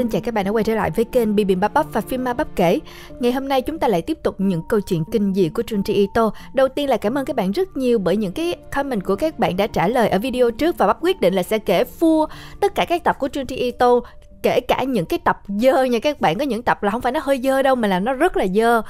xin chào các bạn đã quay trở lại với kênh Bibimbap Bắp và phim Ma Bắp kể. Ngày hôm nay chúng ta lại tiếp tục những câu chuyện kinh dị của Junji Ito. Đầu tiên là cảm ơn các bạn rất nhiều bởi những cái comment của các bạn đã trả lời ở video trước và Bắp quyết định là sẽ kể full tất cả các tập của Junji Ito kể cả những cái tập dơ nha các bạn có những tập là không phải nó hơi dơ đâu mà là nó rất là dơ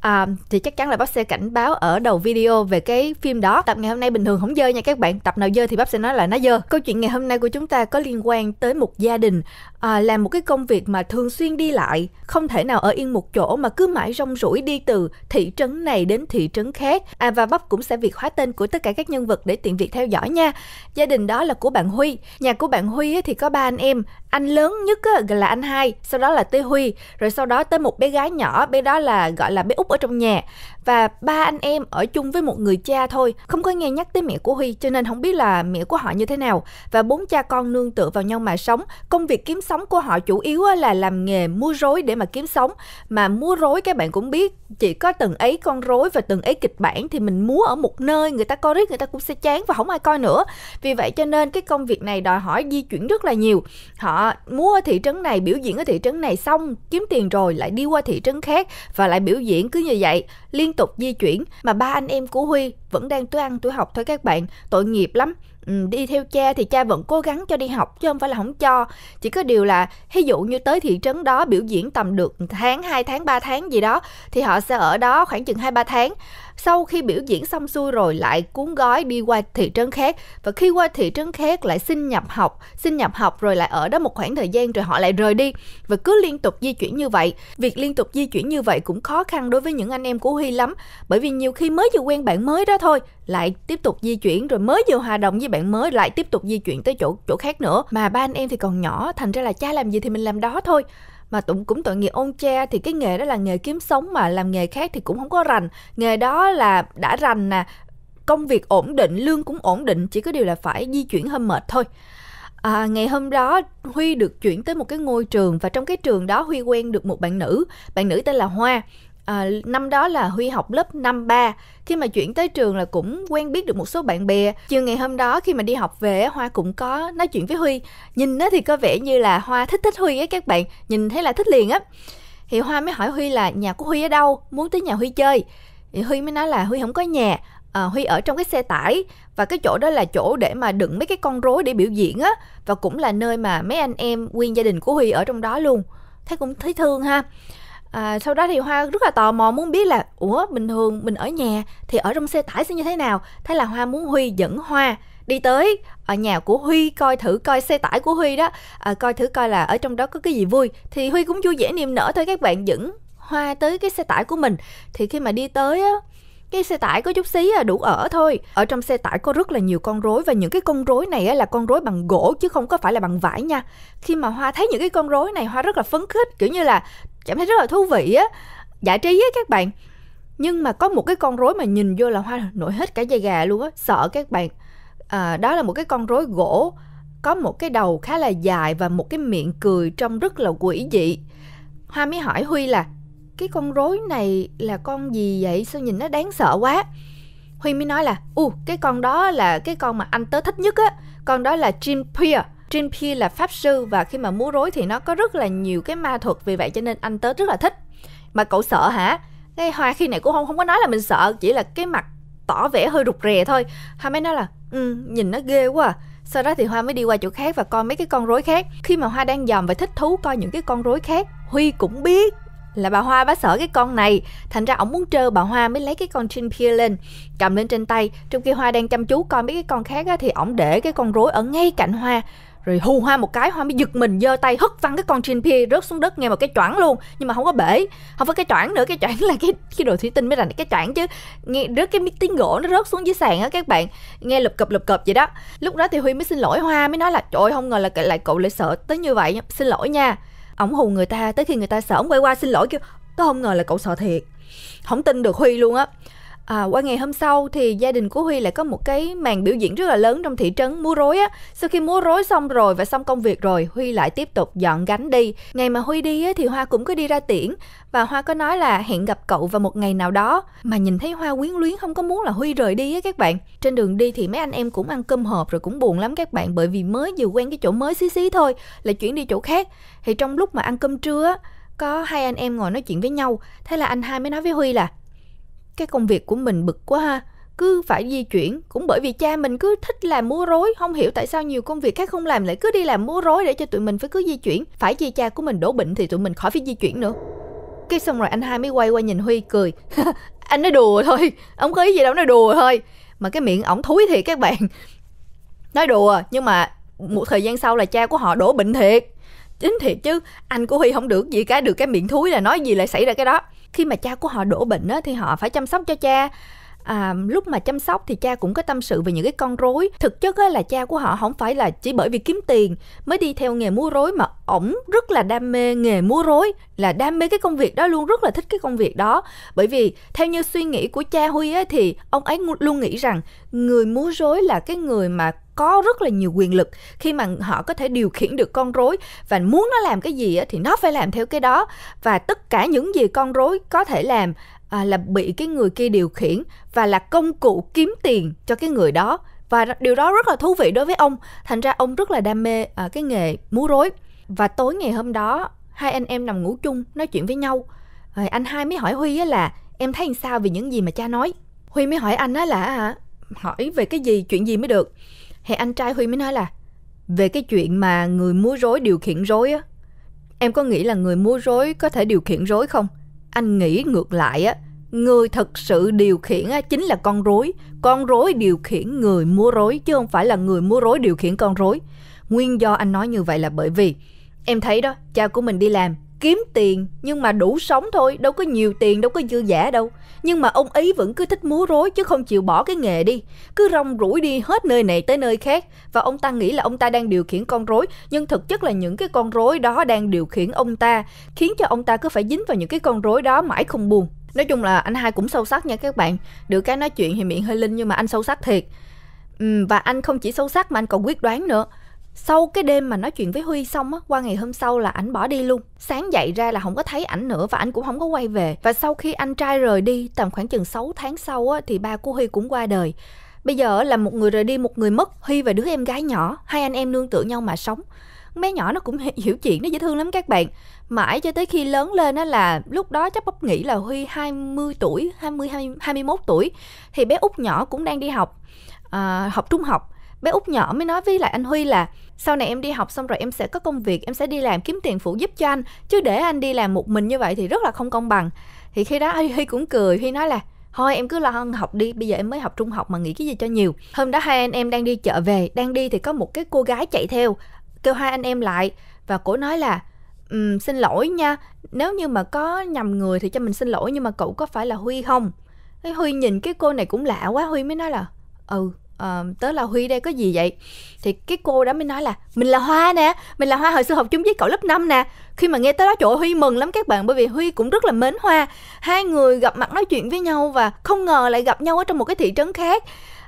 à, thì chắc chắn là bác sẽ cảnh báo ở đầu video về cái phim đó tập ngày hôm nay bình thường không dơ nha các bạn tập nào dơ thì bác sẽ nói là nó dơ câu chuyện ngày hôm nay của chúng ta có liên quan tới một gia đình à, làm một cái công việc mà thường xuyên đi lại không thể nào ở yên một chỗ mà cứ mãi rong rủi đi từ thị trấn này đến thị trấn khác à và bắp cũng sẽ việc hóa tên của tất cả các nhân vật để tiện việc theo dõi nha gia đình đó là của bạn huy nhà của bạn huy thì có ba anh em anh lớn nhất là anh hai sau đó là tới huy rồi sau đó tới một bé gái nhỏ bé đó là gọi là bé út ở trong nhà và ba anh em ở chung với một người cha thôi, không có nghe nhắc tới mẹ của Huy cho nên không biết là mẹ của họ như thế nào. Và bốn cha con nương tựa vào nhau mà sống. Công việc kiếm sống của họ chủ yếu là làm nghề mua rối để mà kiếm sống. Mà mua rối các bạn cũng biết, chỉ có từng ấy con rối và từng ấy kịch bản thì mình múa ở một nơi, người ta coi riết người ta cũng sẽ chán và không ai coi nữa. Vì vậy cho nên cái công việc này đòi hỏi di chuyển rất là nhiều. Họ mua ở thị trấn này, biểu diễn ở thị trấn này xong, kiếm tiền rồi lại đi qua thị trấn khác và lại biểu diễn cứ như vậy liên tục di chuyển mà ba anh em của Huy vẫn đang tuổi ăn tuổi học thôi các bạn, tội nghiệp lắm. Ừ, đi theo cha thì cha vẫn cố gắng cho đi học chứ không phải là không cho chỉ có điều là ví dụ như tới thị trấn đó biểu diễn tầm được tháng 2 tháng 3 tháng gì đó thì họ sẽ ở đó khoảng chừng 2 3 tháng sau khi biểu diễn xong xuôi rồi lại cuốn gói đi qua thị trấn khác và khi qua thị trấn khác lại xin nhập học xin nhập học rồi lại ở đó một khoảng thời gian rồi họ lại rời đi và cứ liên tục di chuyển như vậy việc liên tục di chuyển như vậy cũng khó khăn đối với những anh em của Huy lắm bởi vì nhiều khi mới vừa quen bạn mới đó thôi lại tiếp tục di chuyển rồi mới vừa hòa đồng với bạn mới lại tiếp tục di chuyển tới chỗ chỗ khác nữa mà ba anh em thì còn nhỏ thành ra là cha làm gì thì mình làm đó thôi mà tụng cũng tội nghiệp ông cha thì cái nghề đó là nghề kiếm sống mà làm nghề khác thì cũng không có rành nghề đó là đã rành nè công việc ổn định lương cũng ổn định chỉ có điều là phải di chuyển hơi mệt thôi À, ngày hôm đó Huy được chuyển tới một cái ngôi trường và trong cái trường đó Huy quen được một bạn nữ, bạn nữ tên là Hoa à, năm đó là Huy học lớp năm ba khi mà chuyển tới trường là cũng quen biết được một số bạn bè chiều ngày hôm đó khi mà đi học về Hoa cũng có nói chuyện với Huy nhìn nó thì có vẻ như là Hoa thích thích Huy ấy các bạn nhìn thấy là thích liền á thì Hoa mới hỏi Huy là nhà của Huy ở đâu muốn tới nhà Huy chơi thì Huy mới nói là Huy không có nhà à, Huy ở trong cái xe tải và cái chỗ đó là chỗ để mà đựng mấy cái con rối để biểu diễn á và cũng là nơi mà mấy anh em nguyên gia đình của Huy ở trong đó luôn thấy cũng thấy thương ha À, sau đó thì Hoa rất là tò mò muốn biết là ủa bình thường mình ở nhà thì ở trong xe tải sẽ như thế nào. Thế là Hoa muốn Huy dẫn Hoa đi tới ở ờ, nhà của Huy coi thử coi xe tải của Huy đó à, coi thử coi là ở trong đó có cái gì vui thì Huy cũng vui vẻ niềm nở thôi các bạn dẫn Hoa tới cái xe tải của mình thì khi mà đi tới á cái xe tải có chút xí à, đủ ở thôi ở trong xe tải có rất là nhiều con rối và những cái con rối này là con rối bằng gỗ chứ không có phải là bằng vải nha khi mà hoa thấy những cái con rối này hoa rất là phấn khích kiểu như là cảm thấy rất là thú vị á giải trí á các bạn nhưng mà có một cái con rối mà nhìn vô là hoa nổi hết cả da gà luôn á sợ các bạn à, đó là một cái con rối gỗ có một cái đầu khá là dài và một cái miệng cười trông rất là quỷ dị hoa mới hỏi huy là cái con rối này là con gì vậy sao nhìn nó đáng sợ quá huy mới nói là u cái con đó là cái con mà anh tớ thích nhất á con đó là Jim Pierre Jim Pierre là pháp sư và khi mà múa rối thì nó có rất là nhiều cái ma thuật vì vậy cho nên anh tớ rất là thích mà cậu sợ hả cái hoa khi này cũng không không có nói là mình sợ chỉ là cái mặt tỏ vẻ hơi rụt rè thôi hoa mới nói là ừ, nhìn nó ghê quá à. sau đó thì hoa mới đi qua chỗ khác và coi mấy cái con rối khác khi mà hoa đang dòm và thích thú coi những cái con rối khác huy cũng biết là bà Hoa bá sợ cái con này Thành ra ổng muốn trơ bà Hoa mới lấy cái con Jin Pia lên Cầm lên trên tay Trong khi Hoa đang chăm chú coi mấy cái con khác á, Thì ổng để cái con rối ở ngay cạnh Hoa rồi hù hoa một cái hoa mới giật mình giơ tay hất văng cái con chin pia rớt xuống đất nghe một cái choảng luôn nhưng mà không có bể không có cái choảng nữa cái choảng là cái cái đồ thủy tinh mới là cái choảng chứ nghe rớt cái tiếng gỗ nó rớt xuống dưới sàn á các bạn nghe lụp cập lụp cập vậy đó lúc đó thì huy mới xin lỗi hoa mới nói là trời không ngờ là lại cậu lại sợ tới như vậy xin lỗi nha ổng hù người ta tới khi người ta sợ ổng quay qua xin lỗi kêu có không ngờ là cậu sợ thiệt không tin được huy luôn á À, qua ngày hôm sau thì gia đình của Huy lại có một cái màn biểu diễn rất là lớn trong thị trấn múa rối á. Sau khi múa rối xong rồi và xong công việc rồi, Huy lại tiếp tục dọn gánh đi. Ngày mà Huy đi á, thì Hoa cũng cứ đi ra tiễn và Hoa có nói là hẹn gặp cậu vào một ngày nào đó mà nhìn thấy Hoa quyến luyến không có muốn là Huy rời đi á các bạn. Trên đường đi thì mấy anh em cũng ăn cơm hộp rồi cũng buồn lắm các bạn bởi vì mới vừa quen cái chỗ mới xí xí thôi lại chuyển đi chỗ khác. Thì trong lúc mà ăn cơm trưa á, có hai anh em ngồi nói chuyện với nhau thế là anh hai mới nói với huy là cái công việc của mình bực quá ha cứ phải di chuyển cũng bởi vì cha mình cứ thích làm múa rối không hiểu tại sao nhiều công việc khác không làm lại cứ đi làm múa rối để cho tụi mình phải cứ di chuyển phải chi cha của mình đổ bệnh thì tụi mình khỏi phải di chuyển nữa cái xong rồi anh hai mới quay qua nhìn huy cười, anh nói đùa thôi ông có ý gì đâu nói đùa thôi mà cái miệng ổng thúi thiệt các bạn nói đùa nhưng mà một thời gian sau là cha của họ đổ bệnh thiệt chính thiệt chứ anh của huy không được gì cả được cái miệng thúi là nói gì lại xảy ra cái đó khi mà cha của họ đổ bệnh á, thì họ phải chăm sóc cho cha à, lúc mà chăm sóc thì cha cũng có tâm sự về những cái con rối thực chất là cha của họ không phải là chỉ bởi vì kiếm tiền mới đi theo nghề múa rối mà ổng rất là đam mê nghề múa rối là đam mê cái công việc đó luôn rất là thích cái công việc đó bởi vì theo như suy nghĩ của cha huy á, thì ông ấy luôn nghĩ rằng người múa rối là cái người mà có rất là nhiều quyền lực khi mà họ có thể điều khiển được con rối và muốn nó làm cái gì thì nó phải làm theo cái đó và tất cả những gì con rối có thể làm à, là bị cái người kia điều khiển và là công cụ kiếm tiền cho cái người đó và điều đó rất là thú vị đối với ông thành ra ông rất là đam mê à, cái nghề múa rối và tối ngày hôm đó hai anh em nằm ngủ chung nói chuyện với nhau rồi anh hai mới hỏi huy á là em thấy sao vì những gì mà cha nói huy mới hỏi anh á là hỏi về cái gì chuyện gì mới được thì anh trai huy mới nói là về cái chuyện mà người múa rối điều khiển rối á em có nghĩ là người múa rối có thể điều khiển rối không anh nghĩ ngược lại á người thực sự điều khiển chính là con rối con rối điều khiển người mua rối chứ không phải là người mua rối điều khiển con rối nguyên do anh nói như vậy là bởi vì em thấy đó cha của mình đi làm kiếm tiền nhưng mà đủ sống thôi đâu có nhiều tiền đâu có dư giả đâu nhưng mà ông ấy vẫn cứ thích múa rối chứ không chịu bỏ cái nghề đi cứ rong rủi đi hết nơi này tới nơi khác và ông ta nghĩ là ông ta đang điều khiển con rối nhưng thực chất là những cái con rối đó đang điều khiển ông ta khiến cho ông ta cứ phải dính vào những cái con rối đó mãi không buồn nói chung là anh hai cũng sâu sắc nha các bạn được cái nói chuyện thì miệng hơi linh nhưng mà anh sâu sắc thiệt và anh không chỉ sâu sắc mà anh còn quyết đoán nữa sau cái đêm mà nói chuyện với Huy xong á, qua ngày hôm sau là ảnh bỏ đi luôn. Sáng dậy ra là không có thấy ảnh nữa và ảnh cũng không có quay về. Và sau khi anh trai rời đi tầm khoảng chừng 6 tháng sau á, thì ba của Huy cũng qua đời. Bây giờ là một người rời đi, một người mất, Huy và đứa em gái nhỏ, hai anh em nương tựa nhau mà sống. Bé nhỏ nó cũng hiểu chuyện, nó dễ thương lắm các bạn. Mãi cho tới khi lớn lên á là lúc đó chắc bóc nghĩ là Huy 20 tuổi, 20, 20 21 tuổi thì bé út nhỏ cũng đang đi học à, học trung học bé út nhỏ mới nói với lại anh huy là sau này em đi học xong rồi em sẽ có công việc em sẽ đi làm kiếm tiền phụ giúp cho anh chứ để anh đi làm một mình như vậy thì rất là không công bằng thì khi đó huy cũng cười huy nói là thôi em cứ lo ăn học đi bây giờ em mới học trung học mà nghĩ cái gì cho nhiều hôm đó hai anh em đang đi chợ về đang đi thì có một cái cô gái chạy theo kêu hai anh em lại và cổ nói là um, xin lỗi nha nếu như mà có nhầm người thì cho mình xin lỗi nhưng mà cậu có phải là huy không cái huy nhìn cái cô này cũng lạ quá huy mới nói là ừ uh, tớ là huy đây có gì vậy thì cái cô đó mới nói là mình là hoa nè mình là hoa hồi xưa học chung với cậu lớp 5 nè khi mà nghe tới đó trời huy mừng lắm các bạn bởi vì huy cũng rất là mến hoa hai người gặp mặt nói chuyện với nhau và không ngờ lại gặp nhau ở trong một cái thị trấn khác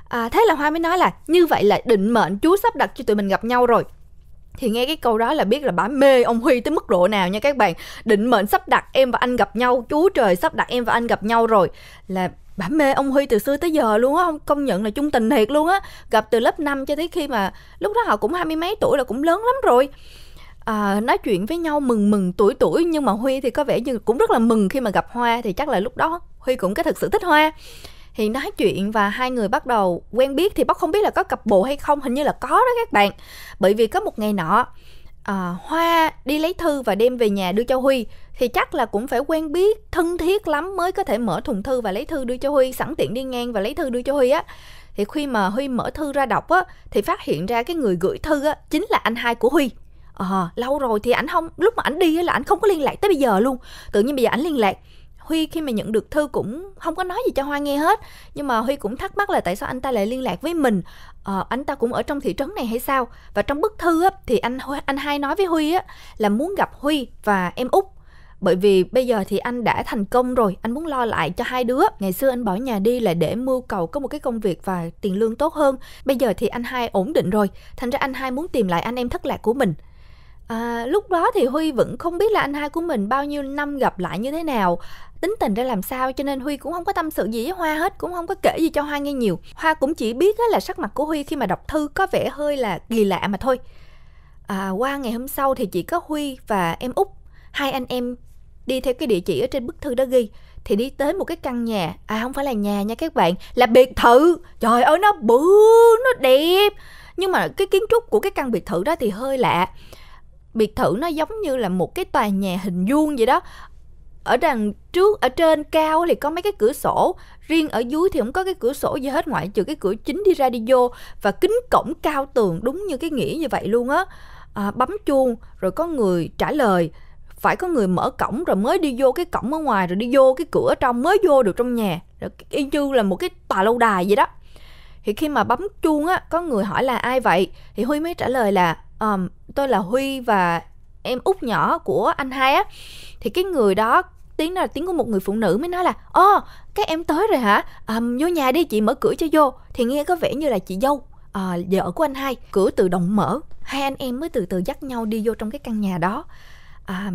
à, thế là hoa mới nói là như vậy là định mệnh chúa sắp đặt cho tụi mình gặp nhau rồi thì nghe cái câu đó là biết là bà mê ông Huy tới mức độ nào nha các bạn. Định mệnh sắp đặt em và anh gặp nhau, chú trời sắp đặt em và anh gặp nhau rồi. Là bả mê ông Huy từ xưa tới giờ luôn á, công nhận là chung tình thiệt luôn á. Gặp từ lớp 5 cho tới khi mà lúc đó họ cũng hai mươi mấy tuổi là cũng lớn lắm rồi. À, nói chuyện với nhau mừng mừng tuổi tuổi nhưng mà Huy thì có vẻ như cũng rất là mừng khi mà gặp Hoa thì chắc là lúc đó Huy cũng cái thực sự thích Hoa thì nói chuyện và hai người bắt đầu quen biết thì bác không biết là có cặp bồ hay không hình như là có đó các bạn bởi vì có một ngày nọ à, Hoa đi lấy thư và đem về nhà đưa cho Huy thì chắc là cũng phải quen biết thân thiết lắm mới có thể mở thùng thư và lấy thư đưa cho Huy sẵn tiện đi ngang và lấy thư đưa cho Huy á thì khi mà Huy mở thư ra đọc á thì phát hiện ra cái người gửi thư á chính là anh hai của Huy à, lâu rồi thì ảnh không lúc mà ảnh đi á, là ảnh không có liên lạc tới bây giờ luôn tự nhiên bây giờ ảnh liên lạc Huy khi mà nhận được thư cũng không có nói gì cho Hoa nghe hết Nhưng mà Huy cũng thắc mắc là tại sao anh ta lại liên lạc với mình ờ, Anh ta cũng ở trong thị trấn này hay sao Và trong bức thư á, thì anh anh hai nói với Huy á, là muốn gặp Huy và em út bởi vì bây giờ thì anh đã thành công rồi anh muốn lo lại cho hai đứa ngày xưa anh bỏ nhà đi là để mưu cầu có một cái công việc và tiền lương tốt hơn bây giờ thì anh hai ổn định rồi thành ra anh hai muốn tìm lại anh em thất lạc của mình À, lúc đó thì Huy vẫn không biết là anh hai của mình bao nhiêu năm gặp lại như thế nào tính tình ra làm sao cho nên Huy cũng không có tâm sự gì với Hoa hết cũng không có kể gì cho Hoa nghe nhiều Hoa cũng chỉ biết là sắc mặt của Huy khi mà đọc thư có vẻ hơi là kỳ lạ mà thôi à, qua ngày hôm sau thì chỉ có Huy và em út hai anh em đi theo cái địa chỉ ở trên bức thư đó ghi thì đi tới một cái căn nhà à không phải là nhà nha các bạn là biệt thự trời ơi nó bự nó đẹp nhưng mà cái kiến trúc của cái căn biệt thự đó thì hơi lạ biệt thự nó giống như là một cái tòa nhà hình vuông vậy đó ở đằng trước ở trên cao thì có mấy cái cửa sổ riêng ở dưới thì không có cái cửa sổ gì hết ngoại trừ cái cửa chính đi ra đi vô và kính cổng cao tường đúng như cái nghĩa như vậy luôn á à, bấm chuông rồi có người trả lời phải có người mở cổng rồi mới đi vô cái cổng ở ngoài rồi đi vô cái cửa trong mới vô được trong nhà rồi y như là một cái tòa lâu đài vậy đó thì khi mà bấm chuông á có người hỏi là ai vậy thì huy mới trả lời là um, tôi là Huy và em út nhỏ của anh hai á thì cái người đó tiếng đó là tiếng của một người phụ nữ mới nói là ô oh, các em tới rồi hả um, vô nhà đi chị mở cửa cho vô thì nghe có vẻ như là chị dâu à, vợ của anh hai cửa tự động mở hai anh em mới từ từ dắt nhau đi vô trong cái căn nhà đó à,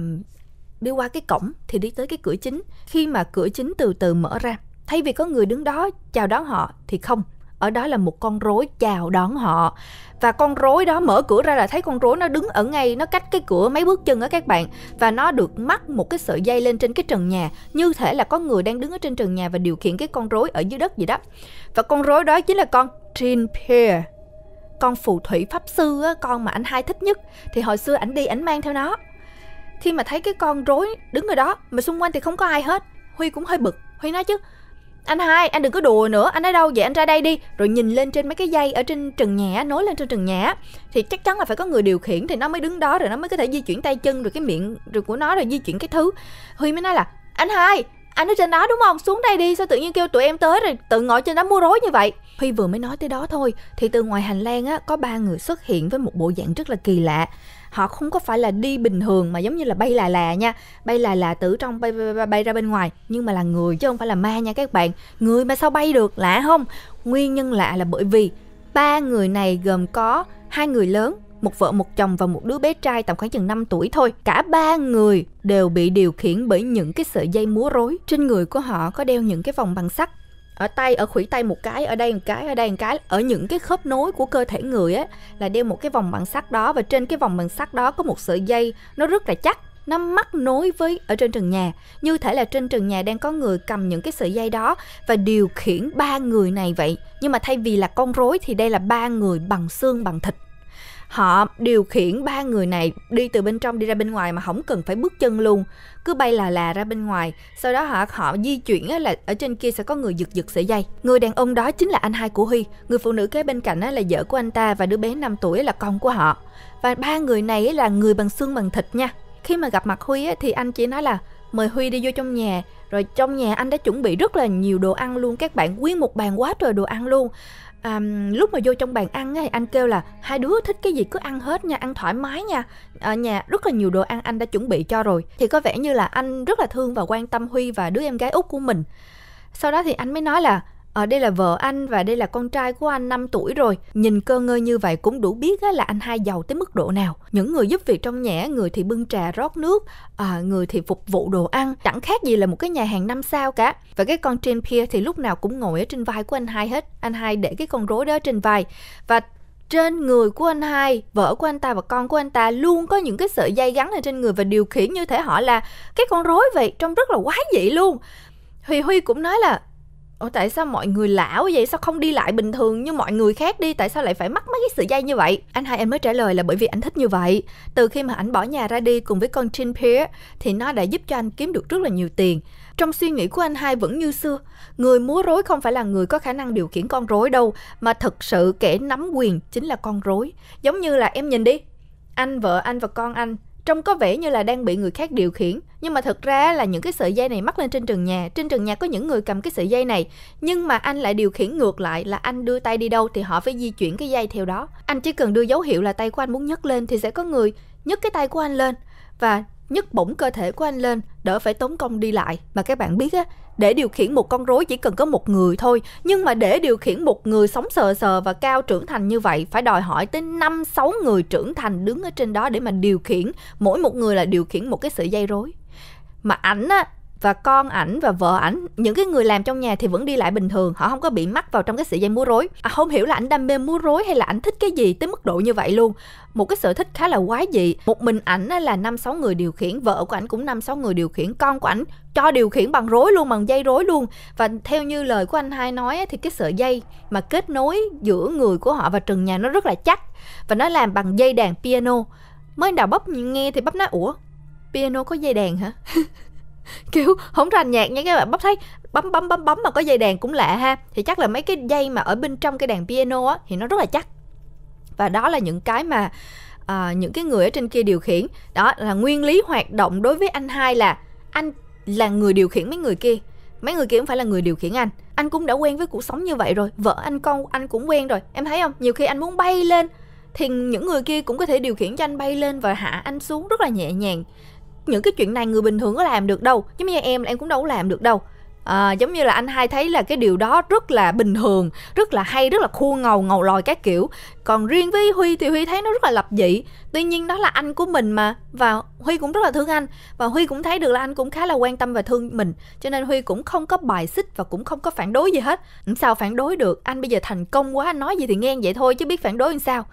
đi qua cái cổng thì đi tới cái cửa chính khi mà cửa chính từ từ mở ra thay vì có người đứng đó chào đón họ thì không ở đó là một con rối chào đón họ và con rối đó mở cửa ra là thấy con rối nó đứng ở ngay nó cách cái cửa mấy bước chân á các bạn và nó được mắc một cái sợi dây lên trên cái trần nhà như thể là có người đang đứng ở trên trần nhà và điều khiển cái con rối ở dưới đất vậy đó và con rối đó chính là con Jean Pierre con phù thủy pháp sư á, con mà anh hai thích nhất thì hồi xưa ảnh đi ảnh mang theo nó khi mà thấy cái con rối đứng ở đó mà xung quanh thì không có ai hết huy cũng hơi bực huy nói chứ anh hai anh đừng có đùa nữa anh ở đâu vậy anh ra đây đi rồi nhìn lên trên mấy cái dây ở trên trần nhà nối lên trên trần nhà thì chắc chắn là phải có người điều khiển thì nó mới đứng đó rồi nó mới có thể di chuyển tay chân rồi cái miệng rồi của nó rồi di chuyển cái thứ huy mới nói là anh hai anh ở trên đó đúng không xuống đây đi sao tự nhiên kêu tụi em tới rồi tự ngồi trên đó mua rối như vậy huy vừa mới nói tới đó thôi thì từ ngoài hành lang á có ba người xuất hiện với một bộ dạng rất là kỳ lạ họ không có phải là đi bình thường mà giống như là bay là là nha bay là là tử trong bay, bay, bay, bay ra bên ngoài nhưng mà là người chứ không phải là ma nha các bạn người mà sao bay được lạ không nguyên nhân lạ là bởi vì ba người này gồm có hai người lớn một vợ một chồng và một đứa bé trai tầm khoảng chừng 5 tuổi thôi. Cả ba người đều bị điều khiển bởi những cái sợi dây múa rối. Trên người của họ có đeo những cái vòng bằng sắt ở tay ở khuỷu tay một cái ở đây một cái ở đây một cái ở những cái khớp nối của cơ thể người á là đeo một cái vòng bằng sắt đó và trên cái vòng bằng sắt đó có một sợi dây nó rất là chắc nó mắc nối với ở trên trần nhà như thể là trên trần nhà đang có người cầm những cái sợi dây đó và điều khiển ba người này vậy nhưng mà thay vì là con rối thì đây là ba người bằng xương bằng thịt họ điều khiển ba người này đi từ bên trong đi ra bên ngoài mà không cần phải bước chân luôn cứ bay là là ra bên ngoài sau đó họ họ di chuyển là ở trên kia sẽ có người giật giật sợi dây người đàn ông đó chính là anh hai của huy người phụ nữ kế bên cạnh là vợ của anh ta và đứa bé 5 tuổi là con của họ và ba người này là người bằng xương bằng thịt nha khi mà gặp mặt huy thì anh chỉ nói là mời huy đi vô trong nhà rồi trong nhà anh đã chuẩn bị rất là nhiều đồ ăn luôn các bạn quyên một bàn quá trời đồ ăn luôn à, lúc mà vô trong bàn ăn ấy, anh kêu là hai đứa thích cái gì cứ ăn hết nha ăn thoải mái nha ở nhà rất là nhiều đồ ăn anh đã chuẩn bị cho rồi thì có vẻ như là anh rất là thương và quan tâm huy và đứa em gái út của mình sau đó thì anh mới nói là à, đây là vợ anh và đây là con trai của anh 5 tuổi rồi nhìn cơ ngơi như vậy cũng đủ biết á, là anh hai giàu tới mức độ nào những người giúp việc trong nhà người thì bưng trà rót nước à, người thì phục vụ đồ ăn chẳng khác gì là một cái nhà hàng năm sao cả và cái con trên Pierre thì lúc nào cũng ngồi ở trên vai của anh hai hết anh hai để cái con rối đó trên vai và trên người của anh hai, vợ của anh ta và con của anh ta luôn có những cái sợi dây gắn lên trên người và điều khiển như thể họ là cái con rối vậy, trông rất là quái dị luôn. Huy Huy cũng nói là Ủa tại sao mọi người lão vậy? Sao không đi lại bình thường như mọi người khác đi? Tại sao lại phải mắc mấy cái sợi dây như vậy? Anh hai em mới trả lời là bởi vì anh thích như vậy. Từ khi mà anh bỏ nhà ra đi cùng với con Trinh Pierre thì nó đã giúp cho anh kiếm được rất là nhiều tiền. Trong suy nghĩ của anh hai vẫn như xưa, người múa rối không phải là người có khả năng điều khiển con rối đâu, mà thực sự kẻ nắm quyền chính là con rối. Giống như là em nhìn đi, anh vợ anh và con anh trông có vẻ như là đang bị người khác điều khiển nhưng mà thật ra là những cái sợi dây này mắc lên trên trần nhà trên trần nhà có những người cầm cái sợi dây này nhưng mà anh lại điều khiển ngược lại là anh đưa tay đi đâu thì họ phải di chuyển cái dây theo đó anh chỉ cần đưa dấu hiệu là tay của anh muốn nhấc lên thì sẽ có người nhấc cái tay của anh lên và nhấc bổng cơ thể của anh lên đỡ phải tốn công đi lại mà các bạn biết á để điều khiển một con rối chỉ cần có một người thôi nhưng mà để điều khiển một người sống sờ sờ và cao trưởng thành như vậy phải đòi hỏi tới năm sáu người trưởng thành đứng ở trên đó để mà điều khiển mỗi một người là điều khiển một cái sợi dây rối mà ảnh á và con ảnh và vợ ảnh những cái người làm trong nhà thì vẫn đi lại bình thường họ không có bị mắc vào trong cái sợi dây múa rối à, không hiểu là ảnh đam mê múa rối hay là ảnh thích cái gì tới mức độ như vậy luôn một cái sở thích khá là quái dị một mình ảnh là năm sáu người điều khiển vợ của ảnh cũng năm sáu người điều khiển con của ảnh cho điều khiển bằng rối luôn bằng dây rối luôn và theo như lời của anh hai nói thì cái sợi dây mà kết nối giữa người của họ và trần nhà nó rất là chắc và nó làm bằng dây đàn piano mới đào bắp nghe thì bắp nói ủa piano có dây đàn hả kiểu không rành nhạc nha các bạn bấm thấy bấm bấm bấm bấm mà có dây đàn cũng lạ ha thì chắc là mấy cái dây mà ở bên trong cái đàn piano á thì nó rất là chắc và đó là những cái mà à, những cái người ở trên kia điều khiển đó là nguyên lý hoạt động đối với anh hai là anh là người điều khiển mấy người kia mấy người kia cũng phải là người điều khiển anh anh cũng đã quen với cuộc sống như vậy rồi vợ anh con anh cũng quen rồi em thấy không nhiều khi anh muốn bay lên thì những người kia cũng có thể điều khiển cho anh bay lên và hạ anh xuống rất là nhẹ nhàng những cái chuyện này người bình thường có làm được đâu giống như em em cũng đâu có làm được đâu à, giống như là anh hai thấy là cái điều đó rất là bình thường rất là hay rất là khua ngầu ngầu lòi các kiểu còn riêng với huy thì huy thấy nó rất là lập dị tuy nhiên đó là anh của mình mà và huy cũng rất là thương anh và huy cũng thấy được là anh cũng khá là quan tâm và thương mình cho nên huy cũng không có bài xích và cũng không có phản đối gì hết sao phản đối được anh bây giờ thành công quá anh nói gì thì nghe vậy thôi chứ biết phản đối làm sao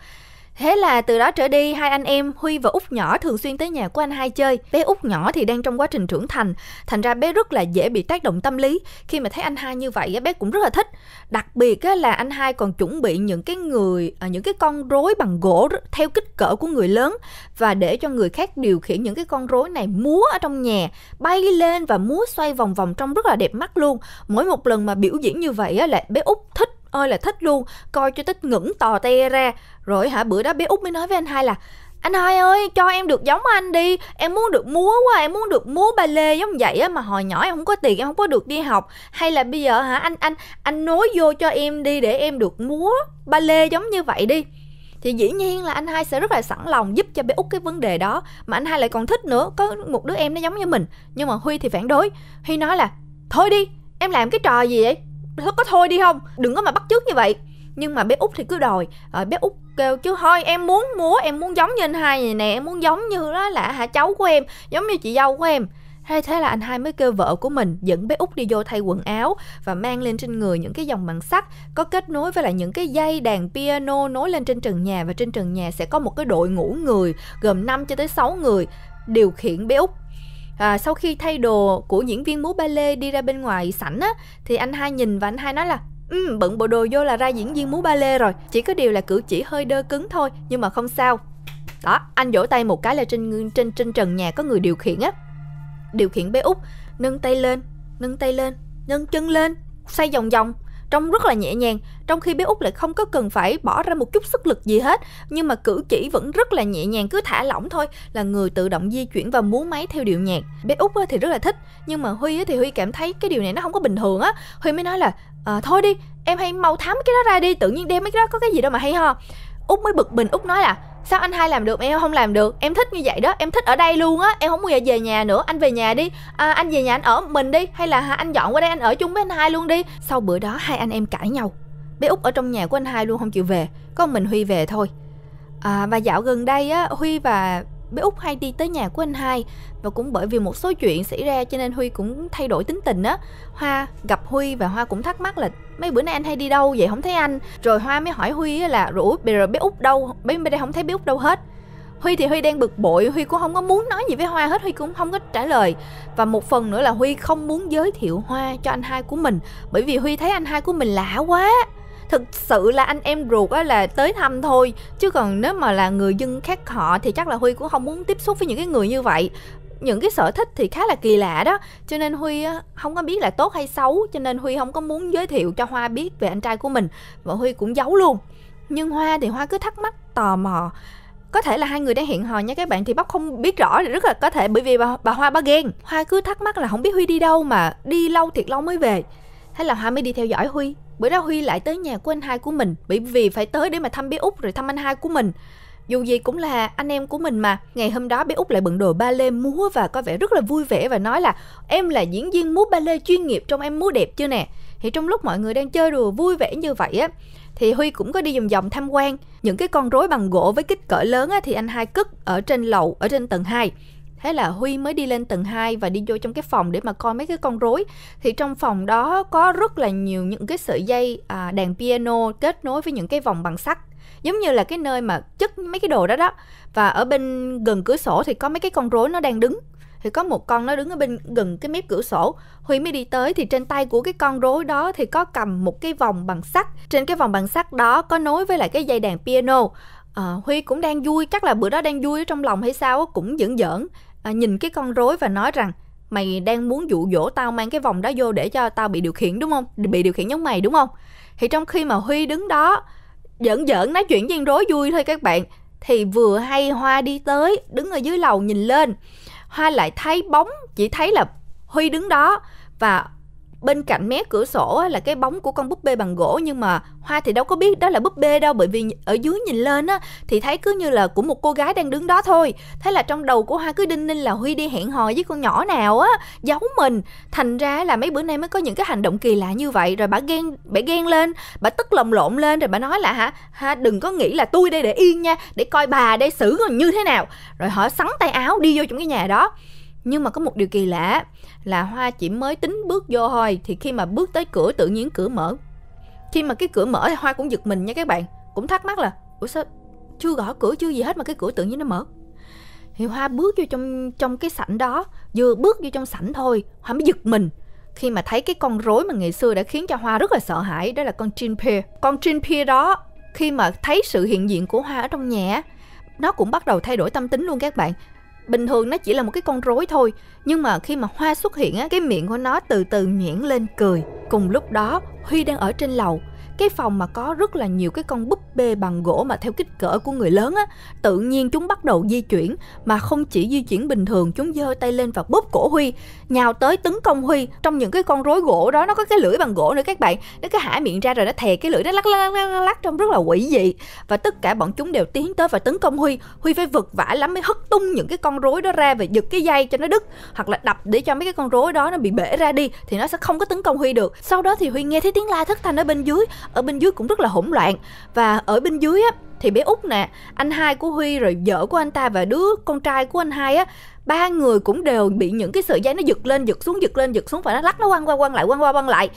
Thế là từ đó trở đi, hai anh em Huy và Út nhỏ thường xuyên tới nhà của anh hai chơi. Bé Út nhỏ thì đang trong quá trình trưởng thành, thành ra bé rất là dễ bị tác động tâm lý. Khi mà thấy anh hai như vậy, bé cũng rất là thích. Đặc biệt là anh hai còn chuẩn bị những cái người, à, những cái con rối bằng gỗ theo kích cỡ của người lớn và để cho người khác điều khiển những cái con rối này múa ở trong nhà, bay lên và múa xoay vòng vòng trong rất là đẹp mắt luôn. Mỗi một lần mà biểu diễn như vậy là bé Út thích ơi là thích luôn coi cho tích ngẩng tò te ra rồi hả bữa đó bé út mới nói với anh hai là anh hai ơi cho em được giống anh đi em muốn được múa quá em muốn được múa ba lê giống vậy á mà hồi nhỏ em không có tiền em không có được đi học hay là bây giờ hả anh anh anh nối vô cho em đi để em được múa ba lê giống như vậy đi thì dĩ nhiên là anh hai sẽ rất là sẵn lòng giúp cho bé út cái vấn đề đó mà anh hai lại còn thích nữa có một đứa em nó giống như mình nhưng mà huy thì phản đối huy nói là thôi đi em làm cái trò gì vậy thôi có thôi đi không đừng có mà bắt chước như vậy nhưng mà bé út thì cứ đòi à, bé út kêu chứ thôi em muốn múa em muốn giống như anh hai này nè em muốn giống như đó là hả cháu của em giống như chị dâu của em hay thế là anh hai mới kêu vợ của mình dẫn bé út đi vô thay quần áo và mang lên trên người những cái dòng bằng sắt có kết nối với lại những cái dây đàn piano nối lên trên trần nhà và trên trần nhà sẽ có một cái đội ngũ người gồm 5 cho tới 6 người điều khiển bé út à, sau khi thay đồ của diễn viên múa ballet đi ra bên ngoài sảnh á thì anh hai nhìn và anh hai nói là Ừ, bận bộ đồ vô là ra diễn viên múa ballet rồi Chỉ có điều là cử chỉ hơi đơ cứng thôi Nhưng mà không sao Đó, anh vỗ tay một cái là trên trên trên trần nhà có người điều khiển á Điều khiển bé út Nâng tay lên, nâng tay lên, nâng chân lên Xoay vòng vòng trông rất là nhẹ nhàng trong khi bé út lại không có cần phải bỏ ra một chút sức lực gì hết nhưng mà cử chỉ vẫn rất là nhẹ nhàng cứ thả lỏng thôi là người tự động di chuyển và múa máy theo điệu nhạc bé út thì rất là thích nhưng mà huy thì huy cảm thấy cái điều này nó không có bình thường á huy mới nói là à, thôi đi em hãy mau thám cái đó ra đi tự nhiên đem mấy cái đó có cái gì đâu mà hay ho út mới bực bình út nói là sao anh hai làm được em không làm được em thích như vậy đó em thích ở đây luôn á em không bao giờ về nhà nữa anh về nhà đi à, anh về nhà anh ở mình đi hay là anh dọn qua đây anh ở chung với anh hai luôn đi sau bữa đó hai anh em cãi nhau bé út ở trong nhà của anh hai luôn không chịu về có mình huy về thôi à, và dạo gần đây á huy và bé Út hay đi tới nhà của anh hai và cũng bởi vì một số chuyện xảy ra cho nên Huy cũng thay đổi tính tình á. Hoa gặp Huy và Hoa cũng thắc mắc là mấy bữa nay anh hay đi đâu vậy không thấy anh. Rồi Hoa mới hỏi Huy là rủ bây giờ bé Út đâu, bé bên đây không thấy bé Út đâu hết. Huy thì Huy đang bực bội, Huy cũng không có muốn nói gì với Hoa hết, Huy cũng không có trả lời. Và một phần nữa là Huy không muốn giới thiệu Hoa cho anh hai của mình, bởi vì Huy thấy anh hai của mình lạ quá thực sự là anh em ruột á là tới thăm thôi chứ còn nếu mà là người dân khác họ thì chắc là huy cũng không muốn tiếp xúc với những cái người như vậy những cái sở thích thì khá là kỳ lạ đó cho nên huy không có biết là tốt hay xấu cho nên huy không có muốn giới thiệu cho hoa biết về anh trai của mình và huy cũng giấu luôn nhưng hoa thì hoa cứ thắc mắc tò mò có thể là hai người đang hẹn hò nha các bạn thì bóc không biết rõ là rất là có thể bởi vì bà, bà hoa bà ghen hoa cứ thắc mắc là không biết huy đi đâu mà đi lâu thiệt lâu mới về Thế là Hoa mới đi theo dõi Huy. Bữa đó Huy lại tới nhà của anh hai của mình bởi vì phải tới để mà thăm bé Út rồi thăm anh hai của mình. Dù gì cũng là anh em của mình mà Ngày hôm đó bé Út lại bận đồ ba lê múa Và có vẻ rất là vui vẻ và nói là Em là diễn viên múa ba lê chuyên nghiệp trong em múa đẹp chưa nè Thì trong lúc mọi người đang chơi đùa vui vẻ như vậy á thì Huy cũng có đi vòng vòng tham quan. Những cái con rối bằng gỗ với kích cỡ lớn á, thì anh hai cất ở trên lầu, ở trên tầng 2 thế là huy mới đi lên tầng 2 và đi vô trong cái phòng để mà coi mấy cái con rối thì trong phòng đó có rất là nhiều những cái sợi dây à, đàn piano kết nối với những cái vòng bằng sắt giống như là cái nơi mà chất mấy cái đồ đó đó và ở bên gần cửa sổ thì có mấy cái con rối nó đang đứng thì có một con nó đứng ở bên gần cái mép cửa sổ huy mới đi tới thì trên tay của cái con rối đó thì có cầm một cái vòng bằng sắt trên cái vòng bằng sắt đó có nối với lại cái dây đàn piano à, huy cũng đang vui chắc là bữa đó đang vui ở trong lòng hay sao cũng dững giỡn à, nhìn cái con rối và nói rằng mày đang muốn dụ dỗ tao mang cái vòng đó vô để cho tao bị điều khiển đúng không bị điều khiển giống mày đúng không thì trong khi mà huy đứng đó giỡn giỡn nói chuyện với rối vui thôi các bạn thì vừa hay hoa đi tới đứng ở dưới lầu nhìn lên hoa lại thấy bóng chỉ thấy là huy đứng đó và bên cạnh mé cửa sổ là cái bóng của con búp bê bằng gỗ nhưng mà hoa thì đâu có biết đó là búp bê đâu bởi vì ở dưới nhìn lên á thì thấy cứ như là của một cô gái đang đứng đó thôi thế là trong đầu của hoa cứ đinh ninh là huy đi hẹn hò với con nhỏ nào á giấu mình thành ra là mấy bữa nay mới có những cái hành động kỳ lạ như vậy rồi bà ghen bà ghen lên bà tức lồng lộn lên rồi bà nói là hả ha đừng có nghĩ là tôi đây để yên nha để coi bà đây xử như thế nào rồi họ sắn tay áo đi vô trong cái nhà đó nhưng mà có một điều kỳ lạ là hoa chỉ mới tính bước vô thôi thì khi mà bước tới cửa tự nhiên cửa mở khi mà cái cửa mở thì hoa cũng giật mình nha các bạn cũng thắc mắc là ủa sao chưa gõ cửa chưa gì hết mà cái cửa tự nhiên nó mở thì hoa bước vô trong trong cái sảnh đó vừa bước vô trong sảnh thôi hoa mới giật mình khi mà thấy cái con rối mà ngày xưa đã khiến cho hoa rất là sợ hãi đó là con trinh Pia con trinh Pia đó khi mà thấy sự hiện diện của hoa ở trong nhà nó cũng bắt đầu thay đổi tâm tính luôn các bạn bình thường nó chỉ là một cái con rối thôi nhưng mà khi mà hoa xuất hiện á cái miệng của nó từ từ nhuyễn lên cười cùng lúc đó huy đang ở trên lầu cái phòng mà có rất là nhiều cái con búp bê bằng gỗ mà theo kích cỡ của người lớn á tự nhiên chúng bắt đầu di chuyển mà không chỉ di chuyển bình thường chúng giơ tay lên và bóp cổ huy nhào tới tấn công huy trong những cái con rối gỗ đó nó có cái lưỡi bằng gỗ nữa các bạn nó cái hả miệng ra rồi nó thè cái lưỡi nó lắc lắc, lắc lắc lắc trông rất là quỷ dị và tất cả bọn chúng đều tiến tới và tấn công huy huy phải vật vã lắm mới hất tung những cái con rối đó ra và giật cái dây cho nó đứt hoặc là đập để cho mấy cái con rối đó nó bị bể ra đi thì nó sẽ không có tấn công huy được sau đó thì huy nghe thấy tiếng la thất thanh ở bên dưới ở bên dưới cũng rất là hỗn loạn và ở bên dưới á thì bé út nè anh hai của huy rồi vợ của anh ta và đứa con trai của anh hai á ba người cũng đều bị những cái sợi dây nó giật lên giật xuống giật lên giật xuống và nó lắc nó quăng qua quăng lại quăng qua quăng lại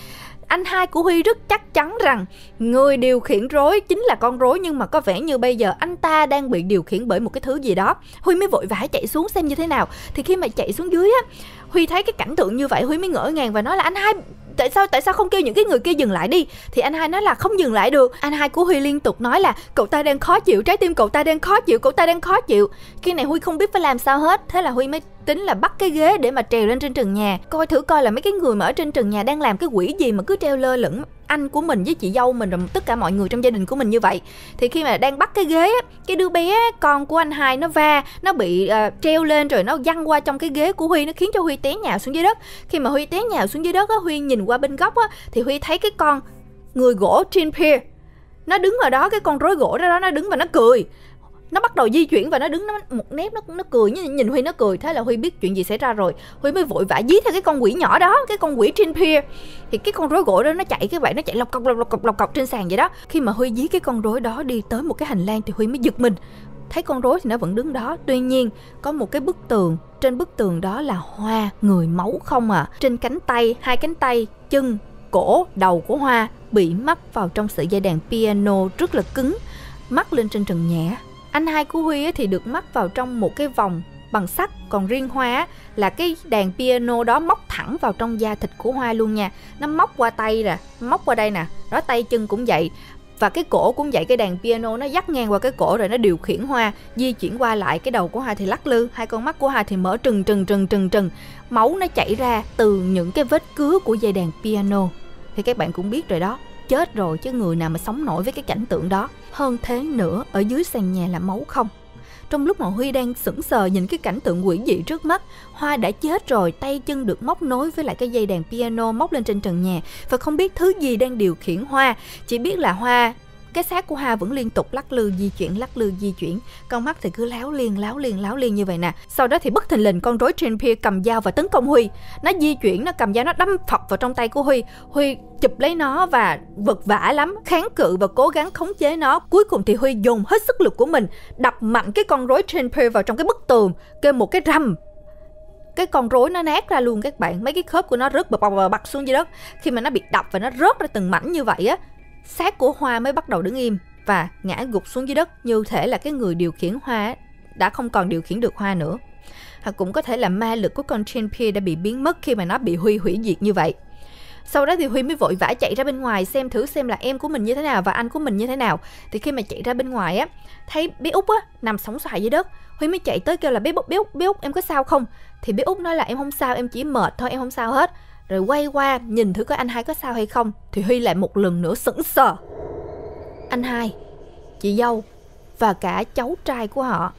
anh hai của Huy rất chắc chắn rằng người điều khiển rối chính là con rối nhưng mà có vẻ như bây giờ anh ta đang bị điều khiển bởi một cái thứ gì đó. Huy mới vội vã chạy xuống xem như thế nào. Thì khi mà chạy xuống dưới á, Huy thấy cái cảnh tượng như vậy Huy mới ngỡ ngàng và nói là anh hai tại sao tại sao không kêu những cái người kia dừng lại đi thì anh hai nói là không dừng lại được anh hai của huy liên tục nói là cậu ta đang khó chịu trái tim cậu ta đang khó chịu cậu ta đang khó chịu khi này huy không biết phải làm sao hết thế là huy mới tính là bắt cái ghế để mà trèo lên trên trần nhà coi thử coi là mấy cái người mà ở trên trần nhà đang làm cái quỷ gì mà cứ treo lơ lửng anh của mình với chị dâu mình rồi tất cả mọi người trong gia đình của mình như vậy thì khi mà đang bắt cái ghế cái đứa bé con của anh hai nó va nó bị uh, treo lên rồi nó văng qua trong cái ghế của huy nó khiến cho huy té nhào xuống dưới đất khi mà huy té nhào xuống dưới đất á huy nhìn qua bên góc á thì huy thấy cái con người gỗ trên pier nó đứng ở đó cái con rối gỗ đó, đó nó đứng và nó cười nó bắt đầu di chuyển và nó đứng nó một nếp nó nó cười nhìn, nhìn huy nó cười thế là huy biết chuyện gì xảy ra rồi huy mới vội vã dí theo cái con quỷ nhỏ đó cái con quỷ trên pier thì cái con rối gỗ đó nó chạy cái vậy nó chạy lọc cọc lọc cọc lọc cọc trên sàn vậy đó khi mà huy dí cái con rối đó đi tới một cái hành lang thì huy mới giật mình thấy con rối thì nó vẫn đứng đó tuy nhiên có một cái bức tường trên bức tường đó là hoa người máu không à trên cánh tay hai cánh tay chân cổ đầu của hoa bị mắc vào trong sợi dây đàn piano rất là cứng mắc lên trên trần nhà anh hai của Huy thì được mắc vào trong một cái vòng bằng sắt còn riêng hoa là cái đàn piano đó móc thẳng vào trong da thịt của hoa luôn nha nó móc qua tay nè móc qua đây nè đó tay chân cũng vậy và cái cổ cũng vậy cái đàn piano nó dắt ngang qua cái cổ rồi nó điều khiển hoa di chuyển qua lại cái đầu của hoa thì lắc lư hai con mắt của hoa thì mở trừng trừng trừng trừng trừng máu nó chảy ra từ những cái vết cứa của dây đàn piano thì các bạn cũng biết rồi đó chết rồi chứ người nào mà sống nổi với cái cảnh tượng đó hơn thế nữa ở dưới sàn nhà là máu không trong lúc mà Huy đang sững sờ nhìn cái cảnh tượng quỷ dị trước mắt, Hoa đã chết rồi, tay chân được móc nối với lại cái dây đàn piano móc lên trên trần nhà và không biết thứ gì đang điều khiển Hoa, chỉ biết là Hoa cái xác của Hà vẫn liên tục lắc lư di chuyển lắc lư di chuyển con mắt thì cứ láo liền láo liền láo liền như vậy nè sau đó thì bất thình lình con rối trên Pierre cầm dao và tấn công Huy nó di chuyển nó cầm dao nó đâm phập vào trong tay của Huy Huy chụp lấy nó và vật vả lắm kháng cự và cố gắng khống chế nó cuối cùng thì Huy dùng hết sức lực của mình đập mạnh cái con rối trên Pierre vào trong cái bức tường kêu một cái rầm cái con rối nó nát ra luôn các bạn mấy cái khớp của nó rớt bập bập bập xuống dưới đất khi mà nó bị đập và nó rớt ra từng mảnh như vậy á xác của Hoa mới bắt đầu đứng im và ngã gục xuống dưới đất như thể là cái người điều khiển Hoa đã không còn điều khiển được Hoa nữa. Hoặc cũng có thể là ma lực của con Chin Pia đã bị biến mất khi mà nó bị Huy hủy diệt như vậy. Sau đó thì Huy mới vội vã chạy ra bên ngoài xem thử xem là em của mình như thế nào và anh của mình như thế nào. Thì khi mà chạy ra bên ngoài á, thấy bé Út á nằm sóng xoài dưới đất. Huy mới chạy tới kêu là bé Út, bé Út, bé Út em có sao không? Thì bé Út nói là em không sao, em chỉ mệt thôi, em không sao hết rồi quay qua nhìn thử có anh hai có sao hay không thì huy lại một lần nữa sững sờ anh hai chị dâu và cả cháu trai của họ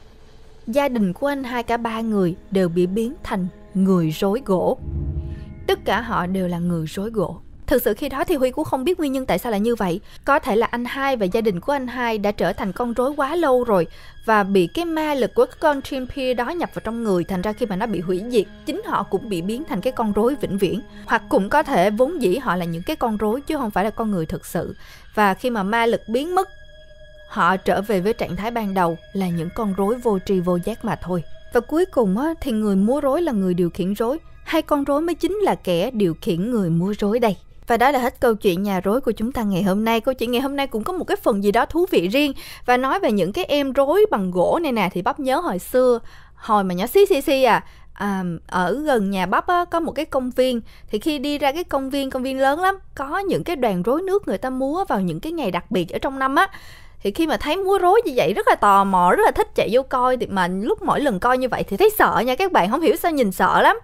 gia đình của anh hai cả ba người đều bị biến thành người rối gỗ tất cả họ đều là người rối gỗ Thực sự khi đó thì Huy cũng không biết nguyên nhân tại sao lại như vậy. Có thể là anh hai và gia đình của anh hai đã trở thành con rối quá lâu rồi và bị cái ma lực của cái con Chimpy đó nhập vào trong người thành ra khi mà nó bị hủy diệt chính họ cũng bị biến thành cái con rối vĩnh viễn hoặc cũng có thể vốn dĩ họ là những cái con rối chứ không phải là con người thực sự và khi mà ma lực biến mất họ trở về với trạng thái ban đầu là những con rối vô tri vô giác mà thôi và cuối cùng á, thì người mua rối là người điều khiển rối hay con rối mới chính là kẻ điều khiển người mua rối đây và đó là hết câu chuyện nhà rối của chúng ta ngày hôm nay. Câu chuyện ngày hôm nay cũng có một cái phần gì đó thú vị riêng và nói về những cái em rối bằng gỗ này nè thì bắp nhớ hồi xưa hồi mà nhỏ xí xí xí à à, ở gần nhà bắp á, có một cái công viên thì khi đi ra cái công viên công viên lớn lắm có những cái đoàn rối nước người ta múa vào những cái ngày đặc biệt ở trong năm á thì khi mà thấy múa rối như vậy rất là tò mò rất là thích chạy vô coi thì mà lúc mỗi lần coi như vậy thì thấy sợ nha các bạn không hiểu sao nhìn sợ lắm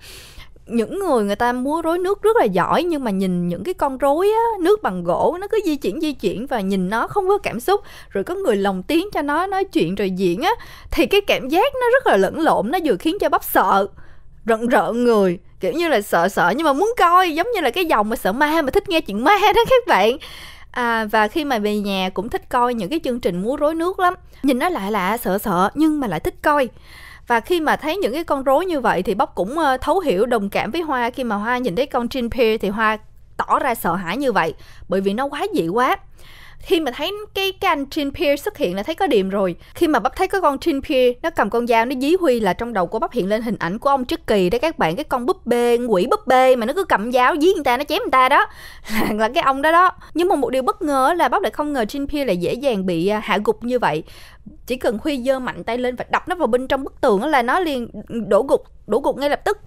những người người ta múa rối nước rất là giỏi nhưng mà nhìn những cái con rối á, nước bằng gỗ nó cứ di chuyển di chuyển và nhìn nó không có cảm xúc rồi có người lồng tiếng cho nó nói chuyện rồi diễn á thì cái cảm giác nó rất là lẫn lộn nó vừa khiến cho bắp sợ rợn rợn người kiểu như là sợ sợ nhưng mà muốn coi giống như là cái dòng mà sợ ma mà thích nghe chuyện ma đó các bạn À, và khi mà về nhà cũng thích coi những cái chương trình múa rối nước lắm Nhìn nó lạ lạ sợ sợ nhưng mà lại thích coi và khi mà thấy những cái con rối như vậy thì bóc cũng ờ, thấu hiểu đồng cảm với hoa khi mà hoa nhìn thấy con Jin Peer thì hoa tỏ ra sợ hãi như vậy bởi vì nó quá dị quá khi mà thấy cái cái anh Jean Pierre xuất hiện là thấy có điểm rồi khi mà bắp thấy có con Jean Pierre nó cầm con dao nó dí huy là trong đầu của bắp hiện lên hình ảnh của ông trước kỳ đấy các bạn cái con búp bê quỷ búp bê mà nó cứ cầm dao dí người ta nó chém người ta đó là, là cái ông đó đó nhưng mà một điều bất ngờ là bắp lại không ngờ Jean Pierre lại dễ dàng bị à, hạ gục như vậy chỉ cần huy dơ mạnh tay lên và đập nó vào bên trong bức tường là nó liền đổ gục đổ gục ngay lập tức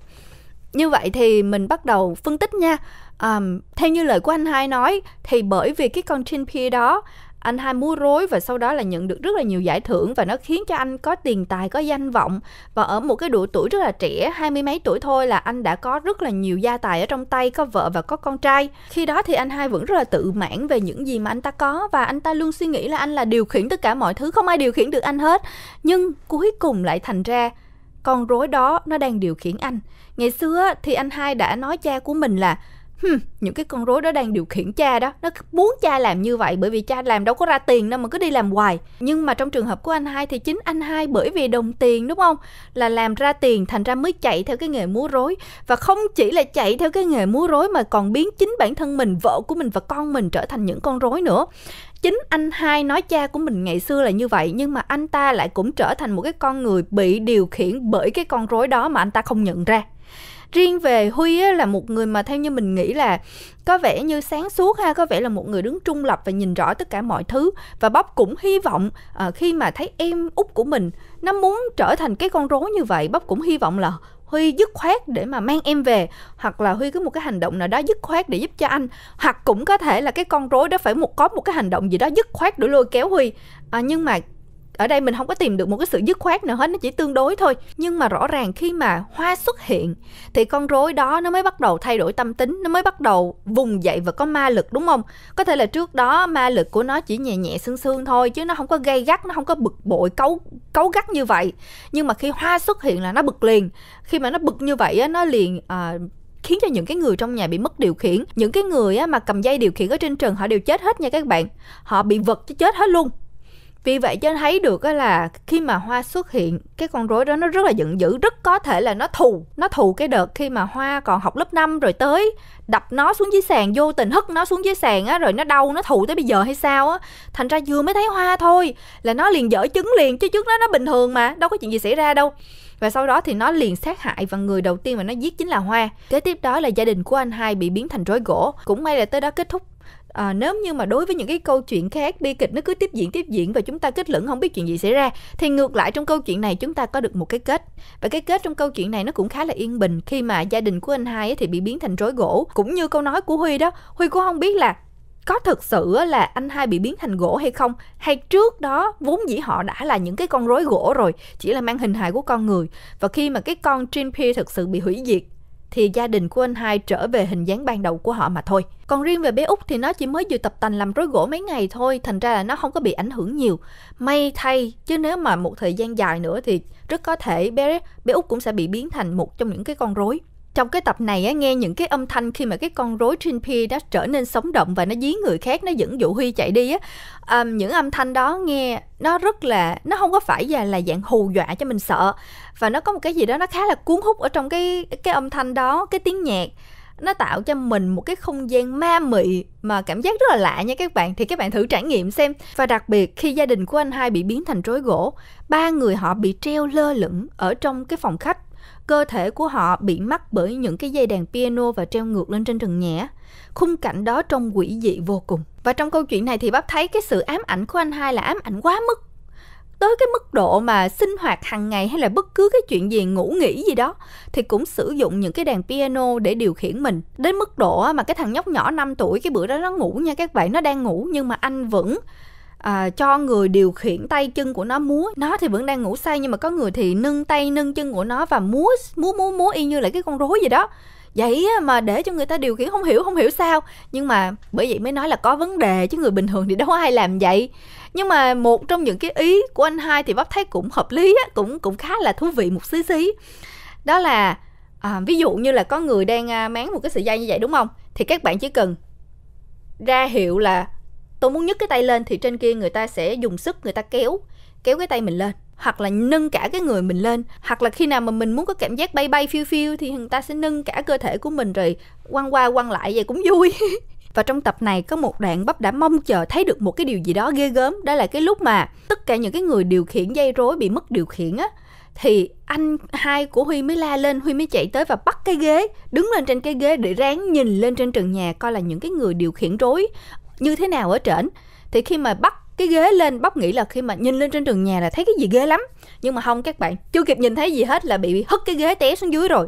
như vậy thì mình bắt đầu phân tích nha um, theo như lời của anh hai nói thì bởi vì cái con chin peer đó anh hai mua rối và sau đó là nhận được rất là nhiều giải thưởng và nó khiến cho anh có tiền tài có danh vọng và ở một cái độ tuổi rất là trẻ hai mươi mấy tuổi thôi là anh đã có rất là nhiều gia tài ở trong tay có vợ và có con trai khi đó thì anh hai vẫn rất là tự mãn về những gì mà anh ta có và anh ta luôn suy nghĩ là anh là điều khiển tất cả mọi thứ không ai điều khiển được anh hết nhưng cuối cùng lại thành ra con rối đó nó đang điều khiển anh. Ngày xưa thì anh hai đã nói cha của mình là Hmm, những cái con rối đó đang điều khiển cha đó nó muốn cha làm như vậy bởi vì cha làm đâu có ra tiền đâu mà cứ đi làm hoài nhưng mà trong trường hợp của anh hai thì chính anh hai bởi vì đồng tiền đúng không là làm ra tiền thành ra mới chạy theo cái nghề múa rối và không chỉ là chạy theo cái nghề múa rối mà còn biến chính bản thân mình vợ của mình và con mình trở thành những con rối nữa chính anh hai nói cha của mình ngày xưa là như vậy nhưng mà anh ta lại cũng trở thành một cái con người bị điều khiển bởi cái con rối đó mà anh ta không nhận ra riêng về huy á, là một người mà theo như mình nghĩ là có vẻ như sáng suốt ha có vẻ là một người đứng trung lập và nhìn rõ tất cả mọi thứ và bob cũng hy vọng à, khi mà thấy em út của mình nó muốn trở thành cái con rối như vậy bob cũng hy vọng là Huy dứt khoát để mà mang em về hoặc là Huy có một cái hành động nào đó dứt khoát để giúp cho anh hoặc cũng có thể là cái con rối đó phải một có một cái hành động gì đó dứt khoát để lôi kéo Huy à, nhưng mà ở đây mình không có tìm được một cái sự dứt khoát nào hết nó chỉ tương đối thôi nhưng mà rõ ràng khi mà hoa xuất hiện thì con rối đó nó mới bắt đầu thay đổi tâm tính nó mới bắt đầu vùng dậy và có ma lực đúng không có thể là trước đó ma lực của nó chỉ nhẹ nhẹ sương sương thôi chứ nó không có gây gắt nó không có bực bội cấu cấu gắt như vậy nhưng mà khi hoa xuất hiện là nó bực liền khi mà nó bực như vậy á nó liền à, khiến cho những cái người trong nhà bị mất điều khiển những cái người á, mà cầm dây điều khiển ở trên trần họ đều chết hết nha các bạn họ bị vật chứ chết hết luôn vì vậy cho thấy được là khi mà hoa xuất hiện cái con rối đó nó rất là giận dữ rất có thể là nó thù nó thù cái đợt khi mà hoa còn học lớp 5 rồi tới đập nó xuống dưới sàn vô tình hất nó xuống dưới sàn á rồi nó đau nó thù tới bây giờ hay sao á thành ra vừa mới thấy hoa thôi là nó liền dở chứng liền chứ trước đó nó bình thường mà đâu có chuyện gì xảy ra đâu và sau đó thì nó liền sát hại và người đầu tiên mà nó giết chính là hoa kế tiếp đó là gia đình của anh hai bị biến thành rối gỗ cũng may là tới đó kết thúc à, nếu như mà đối với những cái câu chuyện khác bi kịch nó cứ tiếp diễn tiếp diễn và chúng ta kết luận không biết chuyện gì xảy ra thì ngược lại trong câu chuyện này chúng ta có được một cái kết và cái kết trong câu chuyện này nó cũng khá là yên bình khi mà gia đình của anh hai thì bị biến thành rối gỗ cũng như câu nói của huy đó huy cũng không biết là có thực sự là anh hai bị biến thành gỗ hay không hay trước đó vốn dĩ họ đã là những cái con rối gỗ rồi chỉ là mang hình hài của con người và khi mà cái con Jean Pierre thực sự bị hủy diệt thì gia đình của anh hai trở về hình dáng ban đầu của họ mà thôi. Còn riêng về bé Út thì nó chỉ mới vừa tập tành làm rối gỗ mấy ngày thôi, thành ra là nó không có bị ảnh hưởng nhiều. May thay, chứ nếu mà một thời gian dài nữa thì rất có thể bé bé Út cũng sẽ bị biến thành một trong những cái con rối trong cái tập này á, nghe những cái âm thanh khi mà cái con rối Jinpei đã trở nên sống động và nó dí người khác nó dẫn dụ Huy chạy đi á um, những âm thanh đó nghe nó rất là nó không có phải là là dạng hù dọa cho mình sợ và nó có một cái gì đó nó khá là cuốn hút ở trong cái cái âm thanh đó cái tiếng nhạc nó tạo cho mình một cái không gian ma mị mà cảm giác rất là lạ nha các bạn thì các bạn thử trải nghiệm xem và đặc biệt khi gia đình của anh hai bị biến thành rối gỗ ba người họ bị treo lơ lửng ở trong cái phòng khách cơ thể của họ bị mắc bởi những cái dây đàn piano và treo ngược lên trên trần nhà. Khung cảnh đó trông quỷ dị vô cùng. Và trong câu chuyện này thì bác thấy cái sự ám ảnh của anh hai là ám ảnh quá mức tới cái mức độ mà sinh hoạt hàng ngày hay là bất cứ cái chuyện gì ngủ nghỉ gì đó thì cũng sử dụng những cái đàn piano để điều khiển mình đến mức độ mà cái thằng nhóc nhỏ 5 tuổi cái bữa đó nó ngủ nha các bạn nó đang ngủ nhưng mà anh vẫn à, cho người điều khiển tay chân của nó múa nó thì vẫn đang ngủ say nhưng mà có người thì nâng tay nâng chân của nó và múa múa múa múa y như là cái con rối gì đó vậy mà để cho người ta điều khiển không hiểu không hiểu sao nhưng mà bởi vậy mới nói là có vấn đề chứ người bình thường thì đâu có ai làm vậy nhưng mà một trong những cái ý của anh hai thì bác thấy cũng hợp lý á, cũng cũng khá là thú vị một xí xí đó là à, ví dụ như là có người đang à, mán một cái sợi dây như vậy đúng không thì các bạn chỉ cần ra hiệu là tôi muốn nhấc cái tay lên thì trên kia người ta sẽ dùng sức người ta kéo kéo cái tay mình lên hoặc là nâng cả cái người mình lên hoặc là khi nào mà mình muốn có cảm giác bay bay phiêu phiêu thì người ta sẽ nâng cả cơ thể của mình rồi quăng qua quăng lại vậy cũng vui và trong tập này có một đoạn bắp đã mong chờ thấy được một cái điều gì đó ghê gớm đó là cái lúc mà tất cả những cái người điều khiển dây rối bị mất điều khiển á thì anh hai của Huy mới la lên, Huy mới chạy tới và bắt cái ghế, đứng lên trên cái ghế để ráng nhìn lên trên trần nhà coi là những cái người điều khiển rối như thế nào ở trển thì khi mà bắt cái ghế lên bóc nghĩ là khi mà nhìn lên trên tường nhà là thấy cái gì ghê lắm nhưng mà không các bạn chưa kịp nhìn thấy gì hết là bị hất cái ghế té xuống dưới rồi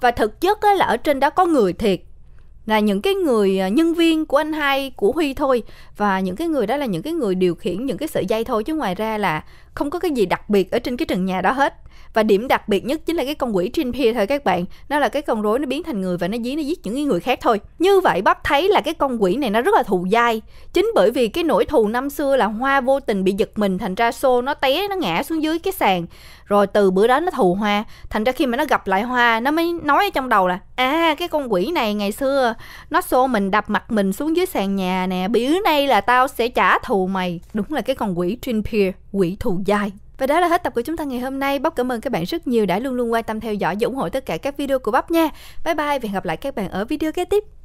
và thực chất là ở trên đó có người thiệt là những cái người à, nhân viên của anh hai của huy thôi và những cái người đó là những cái người điều khiển những cái sợi dây thôi chứ ngoài ra là không có cái gì đặc biệt ở trên cái trần nhà đó hết và điểm đặc biệt nhất chính là cái con quỷ trên Pia thôi các bạn nó là cái con rối nó biến thành người và nó dí nó giết những người khác thôi như vậy bắp thấy là cái con quỷ này nó rất là thù dai chính bởi vì cái nỗi thù năm xưa là hoa vô tình bị giật mình thành ra xô nó té nó ngã xuống dưới cái sàn rồi từ bữa đó nó thù hoa thành ra khi mà nó gặp lại hoa nó mới nói ở trong đầu là à cái con quỷ này ngày xưa nó xô mình đập mặt mình xuống dưới sàn nhà nè bữa nay là tao sẽ trả thù mày đúng là cái con quỷ trên Peer quỷ thù dai và đó là hết tập của chúng ta ngày hôm nay. Bóc cảm ơn các bạn rất nhiều đã luôn luôn quan tâm theo dõi và ủng hộ tất cả các video của Bóc nha. Bye bye và hẹn gặp lại các bạn ở video kế tiếp.